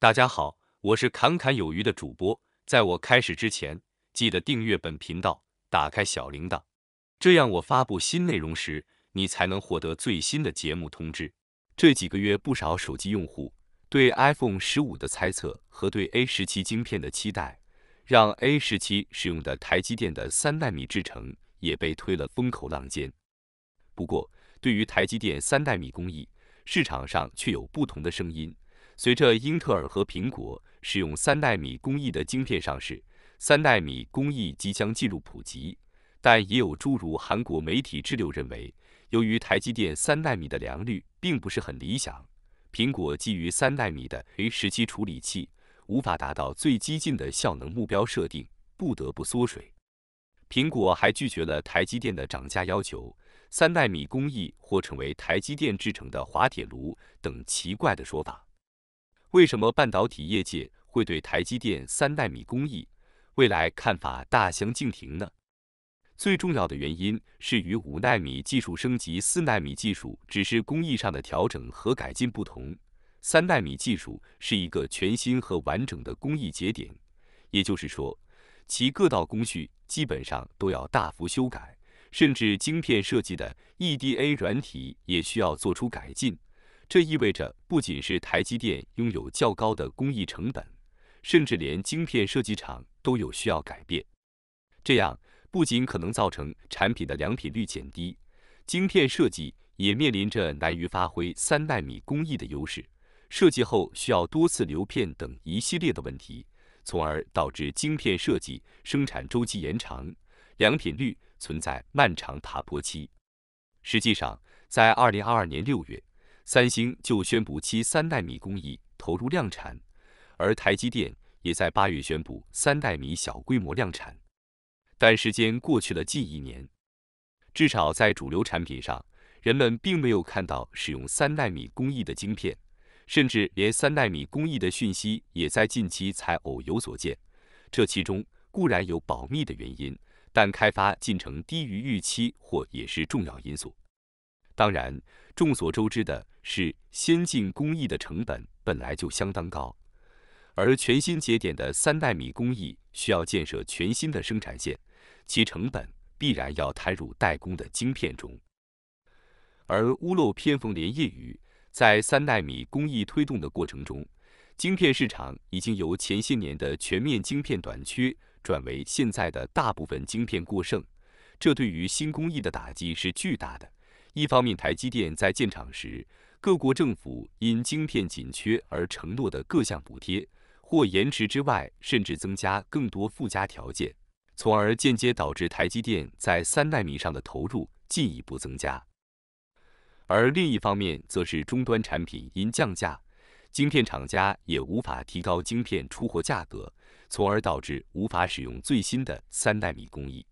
大家好，我是侃侃有余的主播。在我开始之前，记得订阅本频道，打开小铃铛，这样我发布新内容时，你才能获得最新的节目通知。这几个月，不少手机用户对 iPhone 十五的猜测和对 A 十七晶片的期待，让 A 十七使用的台积电的三纳米制程也被推了风口浪尖。不过，对于台积电三纳米工艺，市场上却有不同的声音。随着英特尔和苹果使用三纳米工艺的晶片上市，三纳米工艺即将进入普及。但也有诸如韩国媒体滞留认为，由于台积电三纳米的良率并不是很理想，苹果基于三纳米的 A 十七处理器无法达到最激进的效能目标设定，不得不缩水。苹果还拒绝了台积电的涨价要求，三纳米工艺或成为台积电制成的滑铁卢等奇怪的说法。为什么半导体业界会对台积电三纳米工艺未来看法大相径庭呢？最重要的原因是，与五纳米技术升级、四纳米技术只是工艺上的调整和改进不同，三纳米技术是一个全新和完整的工艺节点。也就是说，其各道工序基本上都要大幅修改，甚至晶片设计的 EDA 软体也需要做出改进。这意味着，不仅是台积电拥有较高的工艺成本，甚至连晶片设计厂都有需要改变。这样不仅可能造成产品的良品率减低，晶片设计也面临着难于发挥三纳米工艺的优势，设计后需要多次流片等一系列的问题，从而导致晶片设计生产周期延长，良品率存在漫长爬坡期。实际上，在二零二二年六月。三星就宣布其三纳米工艺投入量产，而台积电也在八月宣布三纳米小规模量产。但时间过去了近一年，至少在主流产品上，人们并没有看到使用三纳米工艺的晶片，甚至连三纳米工艺的讯息也在近期才偶有所见。这其中固然有保密的原因，但开发进程低于预期或也是重要因素。当然，众所周知的是，先进工艺的成本本来就相当高，而全新节点的三纳米工艺需要建设全新的生产线，其成本必然要摊入代工的晶片中。而屋漏偏逢连夜雨，在三纳米工艺推动的过程中，晶片市场已经由前些年的全面晶片短缺转为现在的大部分晶片过剩，这对于新工艺的打击是巨大的。一方面，台积电在建厂时，各国政府因晶片紧缺而承诺的各项补贴或延迟之外，甚至增加更多附加条件，从而间接导致台积电在三纳米上的投入进一步增加；而另一方面，则是终端产品因降价，晶片厂家也无法提高晶片出货价格，从而导致无法使用最新的三纳米工艺，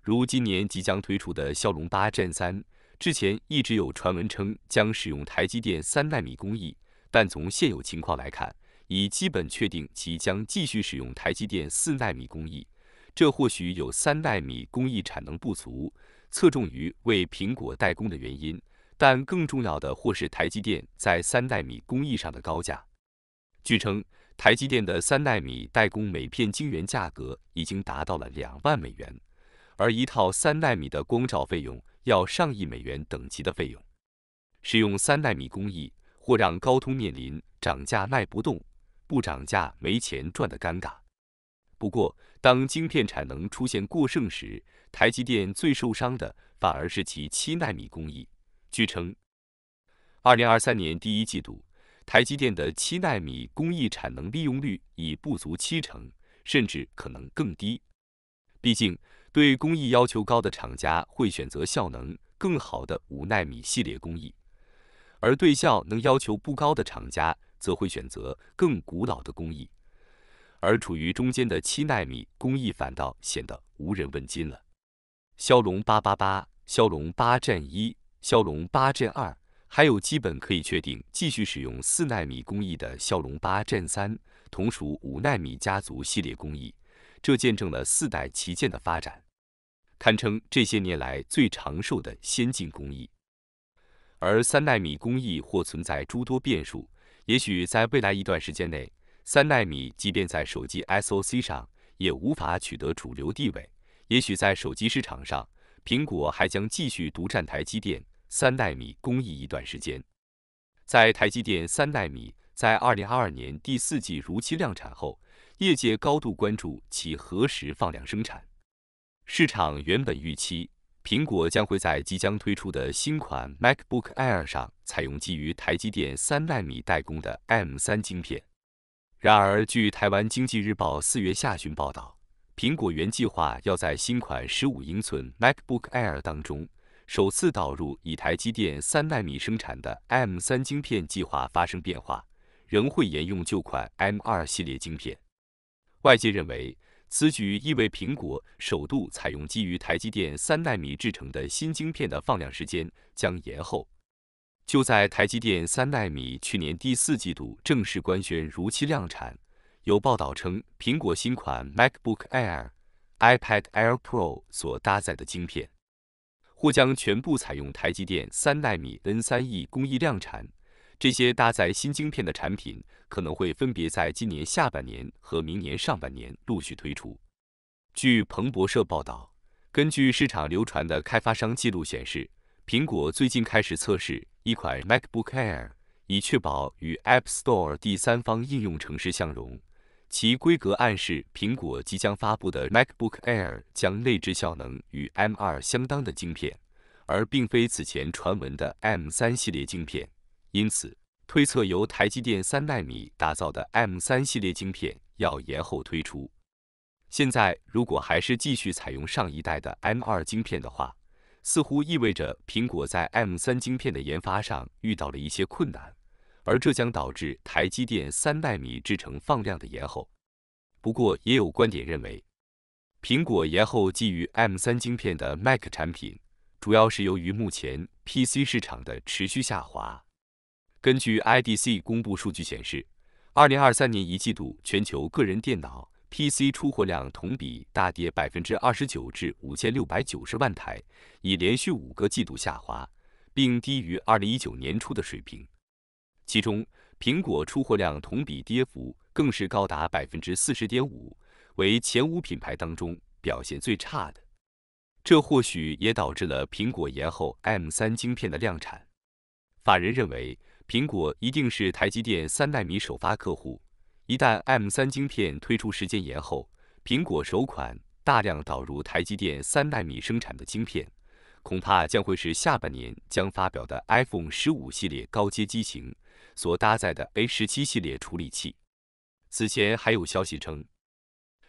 如今年即将推出的骁龙八 Gen 三。之前一直有传闻称将使用台积电三纳米工艺，但从现有情况来看，已基本确定其将继续使用台积电四纳米工艺。这或许有三纳米工艺产能不足，侧重于为苹果代工的原因，但更重要的或是台积电在三纳米工艺上的高价。据称，台积电的三纳米代工每片晶圆价格已经达到了两万美元，而一套三纳米的光照费用。要上亿美元等级的费用，使用三纳米工艺，或让高通面临涨价卖不动、不涨价没钱赚的尴尬。不过，当晶片产能出现过剩时，台积电最受伤的反而是其七纳米工艺。据称，二零二三年第一季度，台积电的七纳米工艺产能利用率已不足七成，甚至可能更低。毕竟，对工艺要求高的厂家会选择效能更好的五纳米系列工艺，而对效能要求不高的厂家则会选择更古老的工艺，而处于中间的七纳米工艺反倒显得无人问津了。骁龙八八八、骁龙八战一、骁龙八战二，还有基本可以确定继续使用四纳米工艺的骁龙八 Gen 三，同属五纳米家族系列工艺。这见证了四代旗舰的发展，堪称这些年来最长寿的先进工艺。而三纳米工艺或存在诸多变数，也许在未来一段时间内，三纳米即便在手机 SOC 上也无法取得主流地位。也许在手机市场上，苹果还将继续独占台积电三纳米工艺一段时间。在台积电三纳米在二零二二年第四季如期量产后。业界高度关注其何时放量生产。市场原本预期苹果将会在即将推出的新款 MacBook Air 上采用基于台积电三纳米代工的 M 三晶片。然而，据台湾经济日报四月下旬报道，苹果原计划要在新款十五英寸 MacBook Air 当中首次导入以台积电三纳米生产的 M 三晶片，计划发生变化，仍会沿用旧款 M 二系列晶片。外界认为，此举意味苹果首度采用基于台积电三纳米制成的新晶片的放量时间将延后。就在台积电三纳米去年第四季度正式官宣如期量产，有报道称，苹果新款 MacBook Air、iPad Air Pro 所搭载的晶片或将全部采用台积电三纳米 N3E 工艺量产。这些搭载新晶片的产品可能会分别在今年下半年和明年上半年陆续推出。据彭博社报道，根据市场流传的开发商记录显示，苹果最近开始测试一款 MacBook Air，以确保与 App Store 第三方应用程式相容。其规格暗示，苹果即将发布的 MacBook Air 将内置效能与 M2 相当的晶片，而并非此前传闻的 M3 系列晶片。因此，推测由台积电三纳米打造的 M 三系列晶片要延后推出。现在，如果还是继续采用上一代的 M 二晶片的话，似乎意味着苹果在 M 三晶片的研发上遇到了一些困难，而这将导致台积电三纳米制成放量的延后。不过，也有观点认为，苹果延后基于 M 三晶片的 Mac 产品，主要是由于目前 PC 市场的持续下滑。根据 IDC 公布数据，显示，二零二三年一季度全球个人电脑 PC 出货量同比大跌百分之二十九，至五千六百九十万台，已连续五个季度下滑，并低于二零一九年初的水平。其中，苹果出货量同比跌幅更是高达百分之四十点五，为前五品牌当中表现最差的。这或许也导致了苹果延后 M 三晶片的量产。法人认为。苹果一定是台积电三纳米首发客户。一旦 M 三晶片推出时间延后，苹果首款大量导入台积电三纳米生产的晶片，恐怕将会是下半年将发表的 iPhone 十五系列高阶机型所搭载的 A 十七系列处理器。此前还有消息称，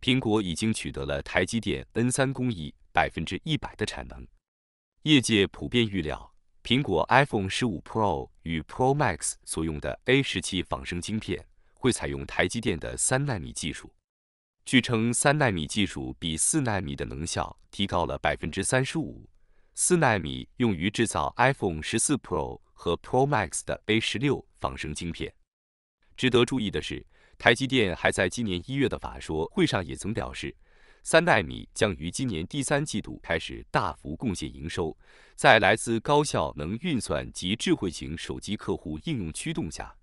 苹果已经取得了台积电 N 三工艺百分之一百的产能。业界普遍预料。苹果 iPhone 十五 Pro 与 Pro Max 所用的 A 十七仿生晶片会采用台积电的三纳米技术。据称，三纳米技术比四纳米的能效提高了百分之三十五。四纳米用于制造 iPhone 十四 Pro 和 Pro Max 的 A 十六仿生晶片。值得注意的是，台积电还在今年一月的法说会上也曾表示。三纳米将于今年第三季度开始大幅贡献营收，在来自高效能运算及智慧型手机客户应用驱动下，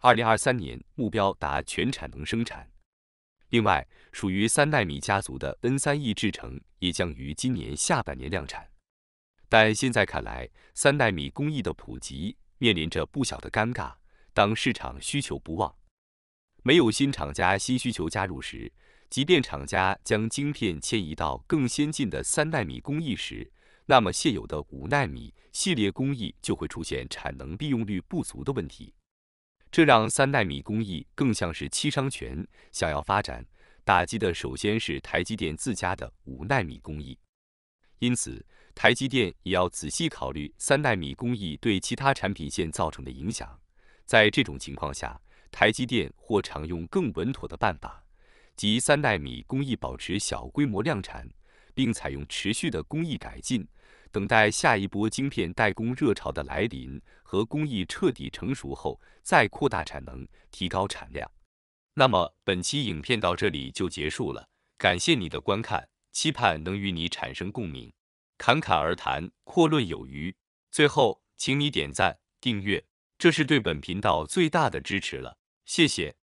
二零二三年目标达全产能生产。另外，属于三纳米家族的 N 三 E 制程也将于今年下半年量产。但现在看来，三纳米工艺的普及面临着不小的尴尬。当市场需求不旺，没有新厂家、新需求加入时。即便厂家将晶片迁移到更先进的三纳米工艺时，那么现有的五纳米系列工艺就会出现产能利用率不足的问题，这让三纳米工艺更像是“七伤拳”。想要发展，打击的首先是台积电自家的五纳米工艺，因此台积电也要仔细考虑三纳米工艺对其他产品线造成的影响。在这种情况下，台积电或常用更稳妥的办法。及三纳米工艺保持小规模量产，并采用持续的工艺改进，等待下一波晶片代工热潮的来临和工艺彻底成熟后再扩大产能、提高产量。那么本期影片到这里就结束了，感谢你的观看，期盼能与你产生共鸣。侃侃而谈，阔论有余。最后，请你点赞、订阅，这是对本频道最大的支持了，谢谢。